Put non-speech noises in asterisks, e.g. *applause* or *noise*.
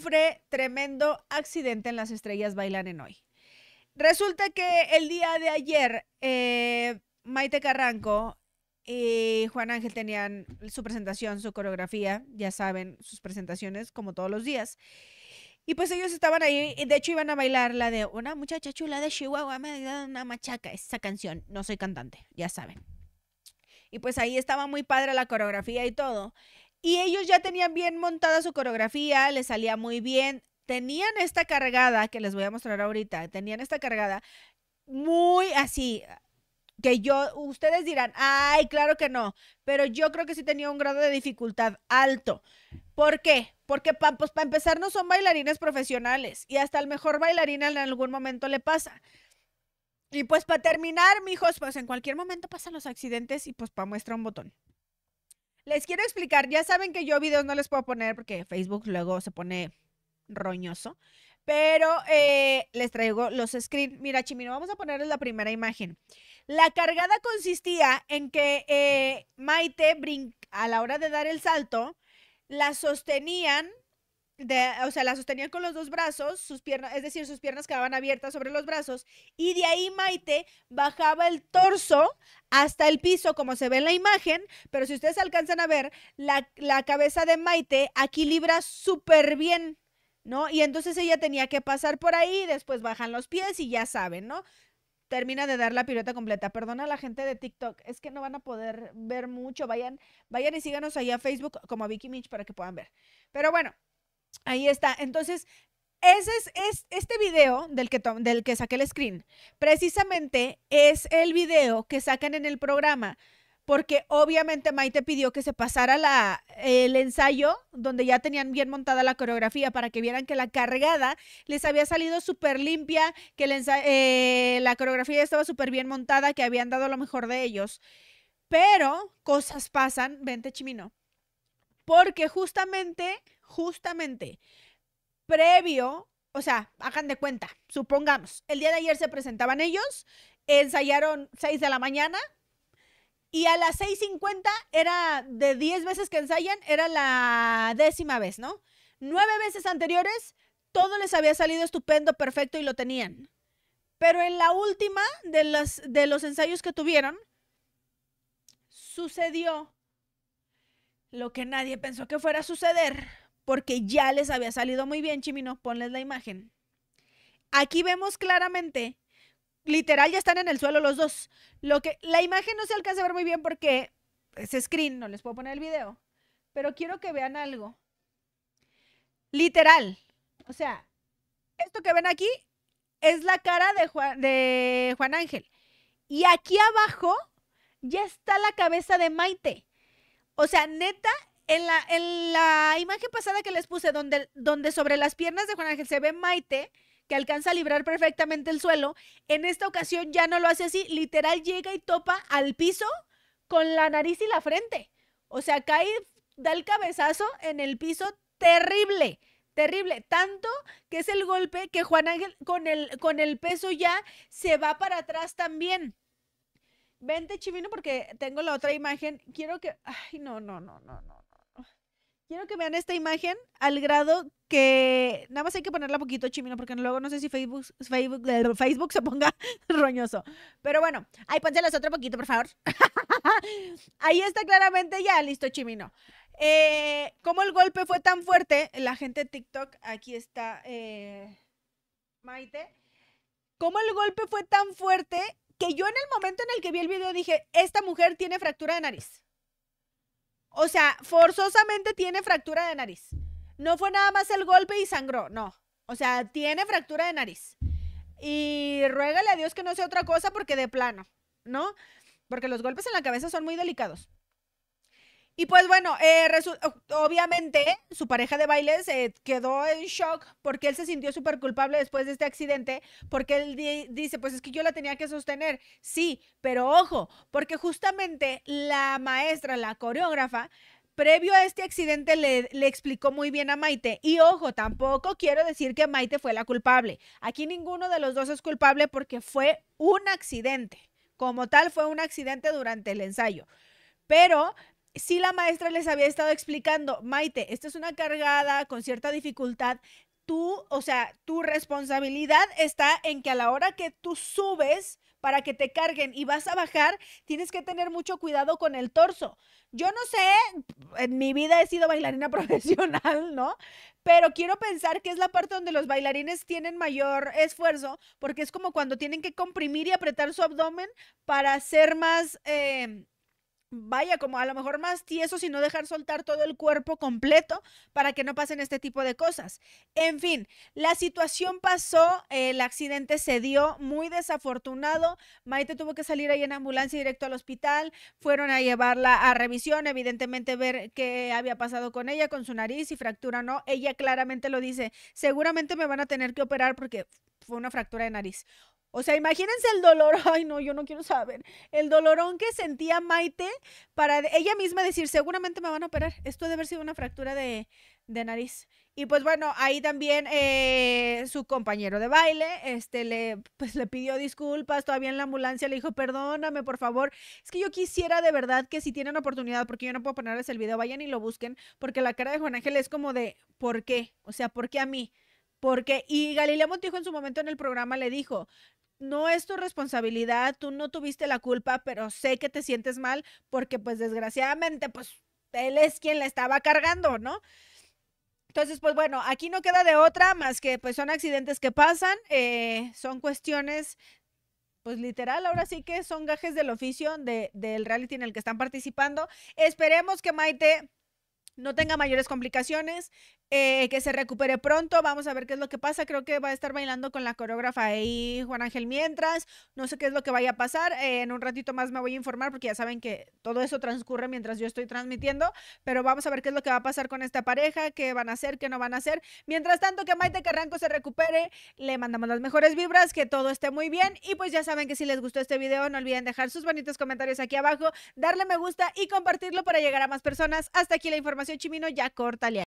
sufre tremendo accidente en las estrellas bailan en hoy. Resulta que el día de ayer, eh, Maite Carranco y Juan Ángel tenían su presentación, su coreografía, ya saben, sus presentaciones como todos los días. Y pues ellos estaban ahí, y de hecho iban a bailar la de una muchacha chula de Chihuahua, me da una machaca, esa canción, no soy cantante, ya saben. Y pues ahí estaba muy padre la coreografía y todo. Y ellos ya tenían bien montada su coreografía, les salía muy bien. Tenían esta cargada, que les voy a mostrar ahorita, tenían esta cargada muy así, que yo, ustedes dirán, ay, claro que no, pero yo creo que sí tenía un grado de dificultad alto. ¿Por qué? Porque para pues, empezar no son bailarines profesionales y hasta el mejor bailarín en algún momento le pasa. Y pues para terminar, mijos, pues en cualquier momento pasan los accidentes y pues para muestra un botón. Les quiero explicar, ya saben que yo videos no les puedo poner porque Facebook luego se pone roñoso, pero eh, les traigo los screens. Mira, Chimino, vamos a ponerles la primera imagen. La cargada consistía en que eh, Maite, brin a la hora de dar el salto, la sostenían o sea, la sostenían con los dos brazos, sus piernas, es decir, sus piernas quedaban abiertas sobre los brazos, y de ahí Maite bajaba el torso hasta el piso, como se ve en la imagen, pero si ustedes alcanzan a ver, la, cabeza de Maite equilibra súper bien, ¿no? Y entonces ella tenía que pasar por ahí, después bajan los pies y ya saben, ¿no? termina de dar la pirueta completa. Perdona a la gente de TikTok, es que no van a poder ver mucho. Vayan, vayan y síganos ahí a Facebook como a Vicky Mitch para que puedan ver. Pero bueno, Ahí está. Entonces, ese es, este video del que, del que saqué el screen, precisamente es el video que sacan en el programa, porque obviamente Maite pidió que se pasara la, el ensayo donde ya tenían bien montada la coreografía para que vieran que la cargada les había salido súper limpia, que eh, la coreografía estaba súper bien montada, que habían dado lo mejor de ellos. Pero cosas pasan, vente chimino, porque justamente justamente previo, o sea, hagan de cuenta, supongamos, el día de ayer se presentaban ellos, ensayaron 6 de la mañana y a las 6.50 era de 10 veces que ensayan, era la décima vez, ¿no? Nueve veces anteriores, todo les había salido estupendo, perfecto y lo tenían. Pero en la última de, de los ensayos que tuvieron, sucedió lo que nadie pensó que fuera a suceder porque ya les había salido muy bien, Chimino, ponles la imagen. Aquí vemos claramente, literal ya están en el suelo los dos. Lo que la imagen no se alcanza a ver muy bien porque es screen, no les puedo poner el video, pero quiero que vean algo. Literal. O sea, esto que ven aquí es la cara de Juan, de Juan Ángel. Y aquí abajo ya está la cabeza de Maite. O sea, neta, en la, imagen pasada que les puse, donde, donde sobre las piernas de Juan Ángel se ve Maite, que alcanza a librar perfectamente el suelo, en esta ocasión ya no lo hace así, literal llega y topa al piso con la nariz y la frente. O sea, cae, da el cabezazo en el piso terrible, terrible, tanto que es el golpe que Juan Ángel con el, con el peso ya se va para atrás también. Vente, Chivino, porque tengo la otra imagen. Quiero que... Ay, no, no, no, no, no. Quiero que vean esta imagen al grado que nada más hay que ponerla poquito chimino porque luego no sé si Facebook, Facebook, *laughs* Facebook se ponga *laughs* roñoso. Pero bueno, ahí pónselas otro poquito, por favor. *laughs* ahí está claramente ya, listo chimino. Eh, como el golpe fue tan fuerte, la gente de TikTok, aquí está eh, Maite, como el golpe fue tan fuerte que yo en el momento en el que vi el video dije, esta mujer tiene fractura de nariz. O sea, forzosamente tiene fractura de nariz. No fue nada más el golpe y sangró, no. O sea, tiene fractura de nariz. Y ruégale a Dios que no sea otra cosa porque de plano, ¿no? Porque los golpes en la cabeza son muy delicados. Y pues bueno, eh, obviamente su pareja de baile se eh, quedó en shock porque él se sintió súper culpable después de este accidente, porque él dice, pues es que yo la tenía que sostener, sí, pero ojo, porque justamente la maestra, la coreógrafa, previo a este accidente le, le, explicó muy bien a Maite. Y ojo, tampoco quiero decir que Maite fue la culpable. Aquí ninguno de los dos es culpable porque fue un accidente. Como tal, fue un accidente durante el ensayo. Pero si la maestra les había estado explicando, Maite, esta es una cargada con cierta dificultad, tú, o sea, tu responsabilidad está en que a la hora que tú subes para que te carguen y vas a bajar, tienes que tener mucho cuidado con el torso. Yo no sé, en mi vida he sido bailarina *laughs* profesional, ¿no? Pero quiero pensar que es la parte donde los bailarines tienen mayor esfuerzo, porque es como cuando tienen que comprimir y apretar su abdomen para ser más... Eh, vaya, como a lo mejor más tieso, sino dejar soltar todo el cuerpo completo para que no pasen este tipo de cosas. En fin, la situación pasó, el accidente se dio muy desafortunado. Maite tuvo que salir ahí en ambulancia directo al hospital, fueron a llevarla a revisión, evidentemente ver qué había pasado con ella, con su nariz y fractura no. Ella claramente lo dice, seguramente me van a tener que operar porque fue una fractura de nariz. O sea, imagínense el dolor, *laughs* ay no, yo no quiero saber, el dolorón que sentía Maite para ella misma decir, seguramente me van a operar, esto debe haber sido una fractura de, nariz. Y pues bueno, ahí también eh, su compañero de baile, este, le, pues le pidió disculpas, todavía en la ambulancia le dijo, perdóname, por favor, es que yo quisiera de verdad que si tienen oportunidad, porque yo no puedo ponerles el video, vayan y lo busquen, porque la cara de Juan Ángel es como de, ¿por qué? O sea, ¿por qué a mí? Porque, y Galilea Montijo en su momento en el programa le dijo, no es tu responsabilidad, tú no tuviste la culpa, pero sé que te sientes mal porque pues desgraciadamente pues él es quien la estaba cargando, ¿no? Entonces, pues bueno, aquí no queda de otra más que pues son accidentes que pasan, eh, son cuestiones, pues literal, ahora sí que son gajes del oficio del reality en el que están participando. Esperemos que Maite no tenga mayores complicaciones, eh, que se recupere pronto. Vamos a ver qué es lo que pasa. Creo que va a estar bailando con la coreógrafa ahí, Juan Ángel, mientras. No sé qué es lo que vaya a pasar. Eh, en un ratito más me voy a informar porque ya saben que todo eso transcurre mientras yo estoy transmitiendo. Pero vamos a ver qué es lo que va a pasar con esta pareja, qué van a hacer, qué no van a hacer. Mientras tanto, que Maite Carranco se recupere. Le mandamos las mejores vibras, que todo esté muy bien. Y pues ya saben que si les gustó este video, no olviden dejar sus bonitos comentarios aquí abajo, darle me gusta y compartirlo para llegar a más personas. Hasta aquí la información Chimino, ya córtale